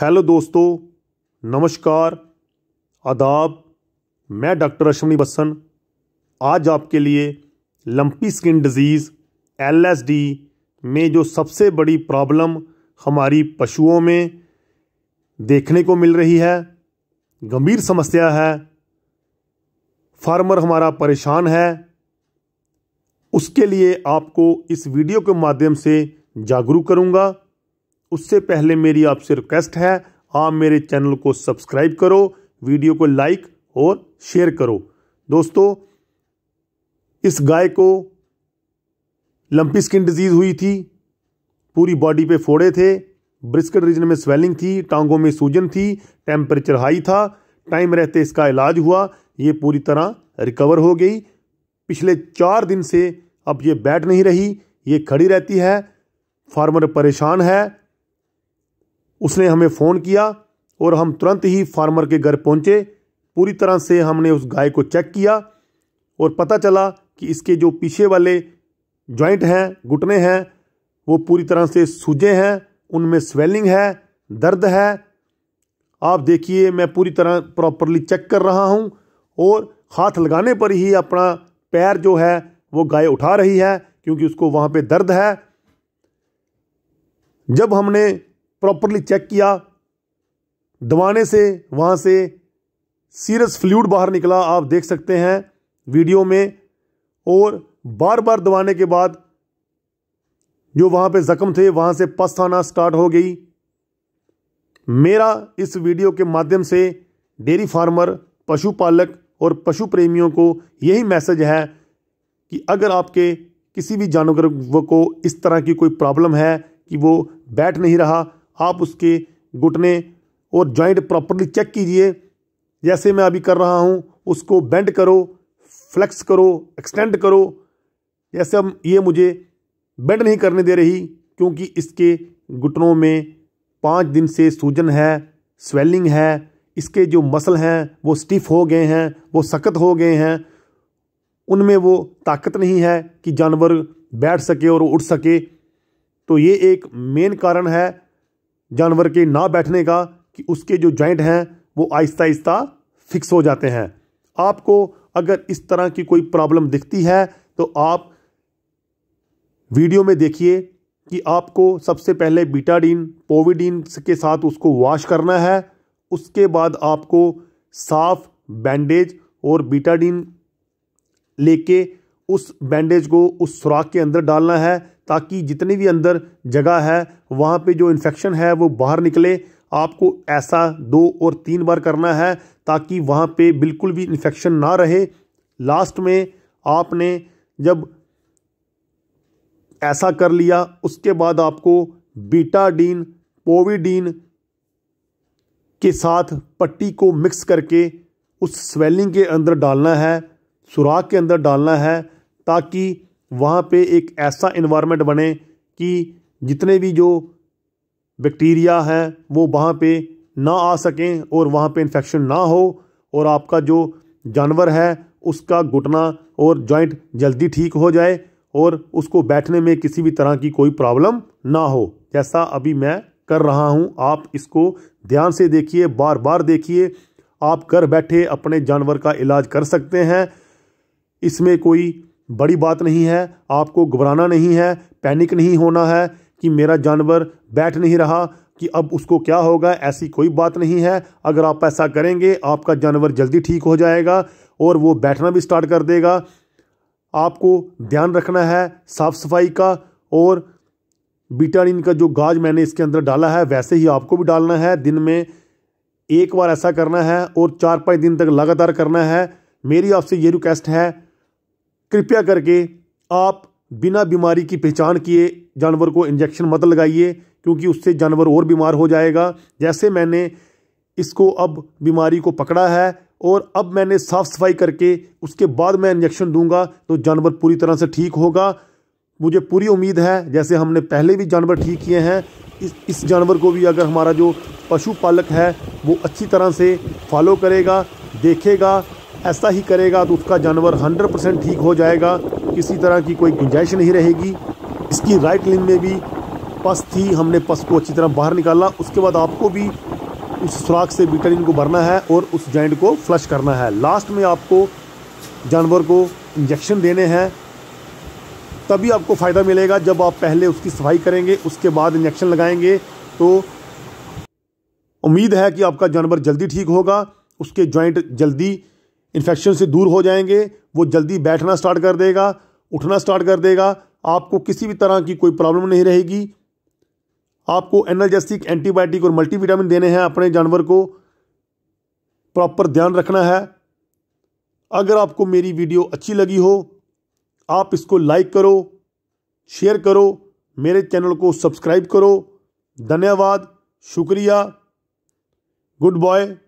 hello दोस्तों नमस्कार आदाब मैं डॉक्टर अश्वनी बसन आज आपके लिए लंपी स्किन डिजीज़ एलएसडी में जो सबसे बड़ी प्रॉब्लम हमारी पशुओं में देखने को मिल रही है गंभीर समस्या है फार्मर हमारा परेशान है उसके लिए आपको इस वीडियो के माध्यम से जागरूक करूंगा उससे पहले मेरी आपसे रिक्वेस्ट है आप मेरे चैनल को सब्सक्राइब करो वीडियो को लाइक और शेयर करो दोस्तों इस गाय को लंपी स्किन डिजीज़ हुई थी पूरी बॉडी पे फोड़े थे ब्रिस्कट रीजन में स्वेलिंग थी टांगों में सूजन थी टेम्परेचर हाई था टाइम रहते इसका इलाज हुआ ये पूरी तरह रिकवर हो गई पिछले चार दिन से अब ये बैठ नहीं रही ये खड़ी रहती है फार्मर परेशान है उसने हमें फ़ोन किया और हम तुरंत ही फार्मर के घर पहुंचे पूरी तरह से हमने उस गाय को चेक किया और पता चला कि इसके जो पीछे वाले जॉइंट हैं घुटने हैं वो पूरी तरह से सूजे हैं उनमें स्वेलिंग है दर्द है आप देखिए मैं पूरी तरह प्रॉपरली चेक कर रहा हूँ और हाथ लगाने पर ही अपना पैर जो है वो गाय उठा रही है क्योंकि उसको वहाँ पे दर्द है जब हमने प्रॉपरली चेक किया दबाने से वहाँ से सीरस फ्लूड बाहर निकला आप देख सकते हैं वीडियो में और बार बार दबाने के बाद जो वहाँ पे ज़ख्म थे वहाँ से पस आना स्टार्ट हो गई मेरा इस वीडियो के माध्यम से डेयरी फार्मर पशुपालक और पशु प्रेमियों को यही मैसेज है कि अगर आपके किसी भी जानवर को इस तरह की कोई प्रॉब्लम है कि वो बैठ नहीं रहा आप उसके घुटने और जॉइंट प्रॉपरली चेक कीजिए जैसे मैं अभी कर रहा हूँ उसको बेंड करो फ्लेक्स करो एक्सटेंड करो जैसे अब ये मुझे बेंड नहीं करने दे रही क्योंकि इसके घुटनों में पाँच दिन से सूजन है स्वेलिंग है इसके जो मसल हैं वो स्टिफ हो गए हैं वो सख्त हो गए हैं उनमें वो ताकत नहीं है कि जानवर बैठ सके और उठ सके तो ये एक मेन कारण है जानवर के ना बैठने का कि उसके जो जॉइंट हैं वो आहिस्ता आहिस्ता फिक्स हो जाते हैं आपको अगर इस तरह की कोई प्रॉब्लम दिखती है तो आप वीडियो में देखिए कि आपको सबसे पहले बीटाडीन पोविडीन के साथ उसको वॉश करना है उसके बाद आपको साफ बैंडेज और बीटाडीन लेके उस बैंडेज को उस सुराख के अंदर डालना है ताकि जितनी भी अंदर जगह है वहाँ पे जो इन्फेक्शन है वो बाहर निकले आपको ऐसा दो और तीन बार करना है ताकि वहाँ पे बिल्कुल भी इन्फेक्शन ना रहे लास्ट में आपने जब ऐसा कर लिया उसके बाद आपको बीटाडीन पोविडीन के साथ पट्टी को मिक्स करके उस स्वेलिंग के अंदर डालना है सुराख के अंदर डालना है ताकि वहाँ पे एक ऐसा इन्वायरमेंट बने कि जितने भी जो बैक्टीरिया हैं वो वहाँ पे ना आ सकें और वहाँ पे इन्फेक्शन ना हो और आपका जो जानवर है उसका घुटना और जॉइंट जल्दी ठीक हो जाए और उसको बैठने में किसी भी तरह की कोई प्रॉब्लम ना हो जैसा अभी मैं कर रहा हूँ आप इसको ध्यान से देखिए बार बार देखिए आप घर बैठे अपने जानवर का इलाज कर सकते हैं इसमें कोई बड़ी बात नहीं है आपको घबराना नहीं है पैनिक नहीं होना है कि मेरा जानवर बैठ नहीं रहा कि अब उसको क्या होगा ऐसी कोई बात नहीं है अगर आप ऐसा करेंगे आपका जानवर जल्दी ठीक हो जाएगा और वो बैठना भी स्टार्ट कर देगा आपको ध्यान रखना है साफ़ सफाई का और बीटाडिन का जो गाज मैंने इसके अंदर डाला है वैसे ही आपको भी डालना है दिन में एक बार ऐसा करना है और चार पाँच दिन तक लगातार करना है मेरी आपसे ये रिक्वेस्ट है कृपया करके आप बिना बीमारी की पहचान किए जानवर को इंजेक्शन मत लगाइए क्योंकि उससे जानवर और बीमार हो जाएगा जैसे मैंने इसको अब बीमारी को पकड़ा है और अब मैंने साफ़ सफाई करके उसके बाद मैं इंजेक्शन दूंगा तो जानवर पूरी तरह से ठीक होगा मुझे पूरी उम्मीद है जैसे हमने पहले भी जानवर ठीक किए हैं इस इस जानवर को भी अगर हमारा जो पशुपालक है वो अच्छी तरह से फॉलो करेगा देखेगा ऐसा ही करेगा तो उसका जानवर 100 परसेंट ठीक हो जाएगा किसी तरह की कोई गुंजाइश नहीं रहेगी इसकी राइट लिंग में भी पस थी हमने पस को अच्छी तरह बाहर निकाला उसके बाद आपको भी उस सुराख से बीटाडिन को भरना है और उस जॉइंट को फ्लश करना है लास्ट में आपको जानवर को इंजेक्शन देने हैं तभी आपको फ़ायदा मिलेगा जब आप पहले उसकी सफाई करेंगे उसके बाद इंजेक्शन लगाएंगे तो उम्मीद है कि आपका जानवर जल्दी ठीक होगा उसके जॉइंट जल्दी इन्फेक्शन से दूर हो जाएंगे वो जल्दी बैठना स्टार्ट कर देगा उठना स्टार्ट कर देगा आपको किसी भी तरह की कोई प्रॉब्लम नहीं रहेगी आपको एनर्जेस्टिक एंटीबायोटिक और मल्टीविटामिन देने हैं अपने जानवर को प्रॉपर ध्यान रखना है अगर आपको मेरी वीडियो अच्छी लगी हो आप इसको लाइक करो शेयर करो मेरे चैनल को सब्सक्राइब करो धन्यवाद शुक्रिया गुड बॉय